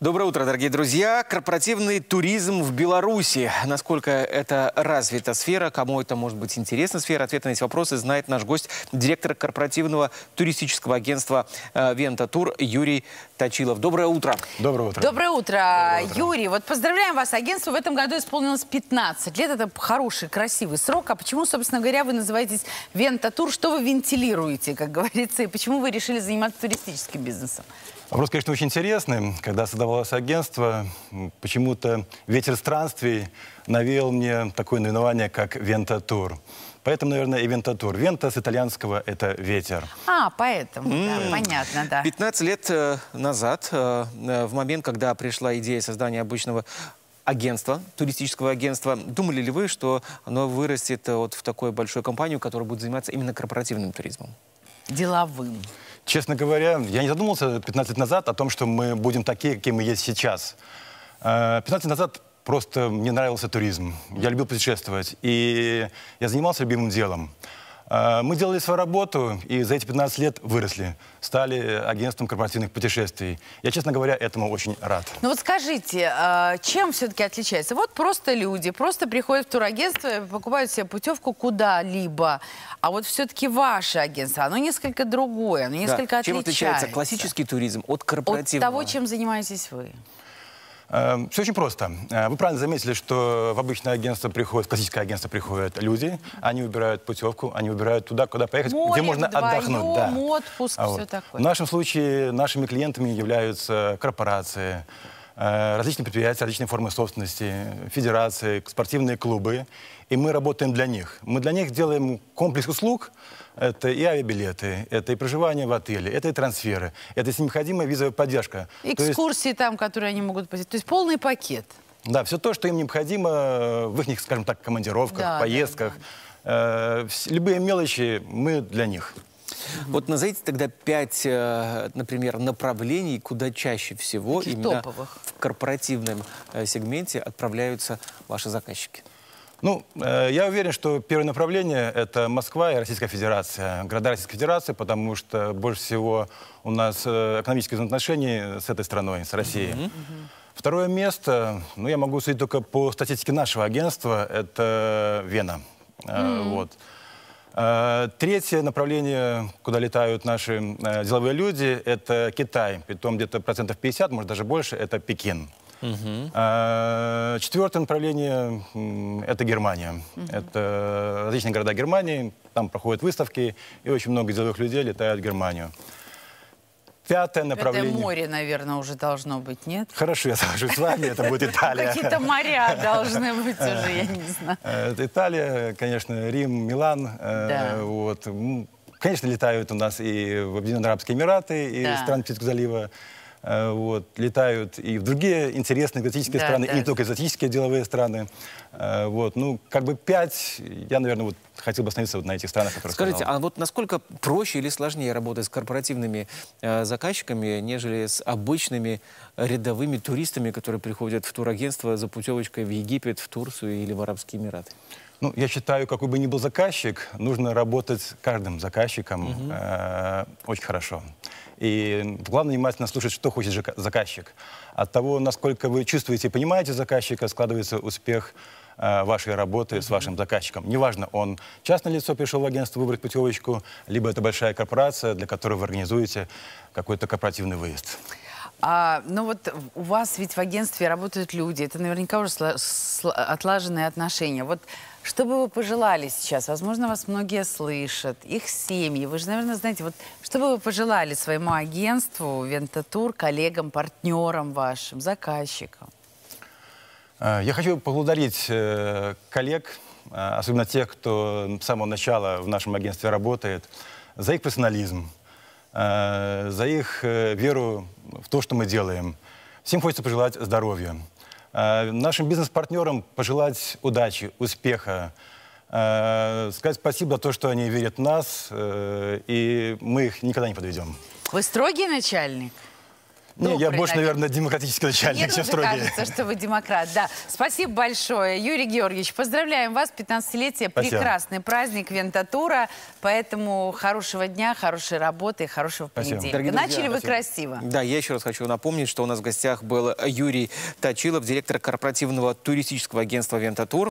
Доброе утро, дорогие друзья. Корпоративный туризм в Беларуси. Насколько это развита сфера, кому это может быть интересна сфера, ответы на эти вопросы знает наш гость, директор корпоративного туристического агентства э, «Вента Тур» Юрий Точилов. Доброе утро. Доброе утро. Доброе утро, Доброе утро. Юрий. Вот поздравляем вас. Агентство в этом году исполнилось 15 лет. Это хороший, красивый срок. А почему, собственно говоря, вы называетесь «Вента Тур»? Что вы вентилируете, как говорится, и почему вы решили заниматься туристическим бизнесом? Вопрос, конечно, очень интересный. Когда создавалось агентство, почему-то ветер странствий навел мне такое наименование, как «Вентатур». Поэтому, наверное, и вентатур. Вента с итальянского – это ветер. А, поэтому, mm. да, понятно, да. 15 лет э, назад, э, э, в момент, когда пришла идея создания обычного агентства, туристического агентства. Думали ли вы, что оно вырастет вот в такую большую компанию, которая будет заниматься именно корпоративным туризмом? деловым? Честно говоря, я не задумывался 15 лет назад о том, что мы будем такие, какие мы есть сейчас. 15 э, лет назад просто мне нравился туризм. Я любил путешествовать. И я занимался любимым делом. А, мы делали свою работу и за эти 15 лет выросли. Стали агентством корпоративных путешествий. Я, честно говоря, этому очень рад. Ну вот скажите, а, чем все-таки отличается? Вот просто люди, просто приходят в турагентство и покупают себе путевку куда-либо. А вот все-таки ваше агентство, оно несколько другое, оно несколько да. отличается. Чем отличается классический туризм от корпоративного? От того, чем занимаетесь вы. Эм, Все очень просто. Э, вы правильно заметили, что в обычное агентство приходят, в классическое агентство приходят люди, они выбирают путевку, они выбирают туда, куда поехать, Море, где можно вдвоем, отдохнуть. Да. отпуск, а вот. такое. В нашем случае нашими клиентами являются корпорации, Э, различные предприятия, различные формы собственности, федерации, спортивные клубы. И мы работаем для них. Мы для них делаем комплекс услуг. Это и авиабилеты, это и проживание в отеле, это и трансферы, это, и необходимая визовая поддержка. Экскурсии есть... там, которые они могут посетить. То есть полный пакет. Да, все то, что им необходимо в их, скажем так, командировках, да, поездках. Да, да. Э, любые мелочи мы для них. Угу. Вот назовите тогда пять, э, например, направлений, куда чаще всего Таких именно топовых. в корпоративном э, сегменте отправляются ваши заказчики. Ну, э, я уверен, что первое направление – это Москва и Российская Федерация. Города Российской Федерации, потому что больше всего у нас экономические взаимоотношения с этой страной, с Россией. Mm -hmm. Второе место, ну, я могу судить только по статистике нашего агентства, это Вена. Mm -hmm. вот. Э, третье направление, куда летают наши э, деловые люди, это Китай. Притом где-то процентов 50, может даже больше, это Пекин. Угу. Четвертое направление – это Германия. Угу. Это различные города Германии, там проходят выставки, и очень много деловых людей летают в Германию. Пятое направление. Это море, наверное, уже должно быть, нет? Хорошо, я скажу с вами, это будет Италия. Какие-то моря должны быть уже, я не знаю. Э, Италия, конечно, Рим, Милан. Э, вот. Конечно, летают у нас и в Объединенные Арабские Эмираты, и страны Персидского залива. Э, вот, летают и в другие интересные экзотические да, страны, да. и не только экзотические деловые страны. Э, вот, ну, как бы пять, я, наверное, вот хотел бы остановиться вот на этих странах, Скажите, сказал. а вот насколько проще или сложнее работать с корпоративными э, заказчиками, нежели с обычными рядовыми туристами, которые приходят в турагентство за путевочкой в Египет, в Турцию или в Арабские Эмираты? Ну, я считаю, какой бы ни был заказчик, нужно работать с каждым заказчиком угу. э, очень хорошо. И главное внимательно слушать, что хочет заказчик. От того, насколько вы чувствуете и понимаете заказчика, складывается успех э, вашей работы с вашим заказчиком. Неважно, он частное лицо пришел в агентство выбрать путевочку, либо это большая корпорация, для которой вы организуете какой-то корпоративный выезд. А, ну вот у вас ведь в агентстве работают люди, это наверняка уже отлаженные отношения. Вот что бы вы пожелали сейчас? Возможно, вас многие слышат, их семьи. Вы же, наверное, знаете, вот что бы вы пожелали своему агентству, Вентатур, коллегам, партнерам вашим, заказчикам? Э, я хочу поблагодарить э, коллег, э, особенно тех, кто с самого начала в нашем агентстве работает, за их профессионализм. Э, за их э, веру в то, что мы делаем. Всем хочется пожелать здоровья. Э, нашим бизнес-партнерам пожелать удачи, успеха. Сказать спасибо за то, что они верят в нас, и мы их никогда не подведем. Вы строгий начальник? Не, добрый, ну, я больше, наверное, э, наверное демократический начальник, чем строгий. кажется, что вы демократ, да. Спасибо большое. Юрий Георгиевич, поздравляем вас, 15-летие, прекрасный праздник Вентатура, поэтому хорошего дня, хорошей работы, хорошего Спасибо. понедельника. Дорогие Начали друзья, вы спасибо. красиво. Да, я еще раз хочу напомнить, что у нас в гостях был Юрий Точилов, директор корпоративного туристического агентства Вентатур.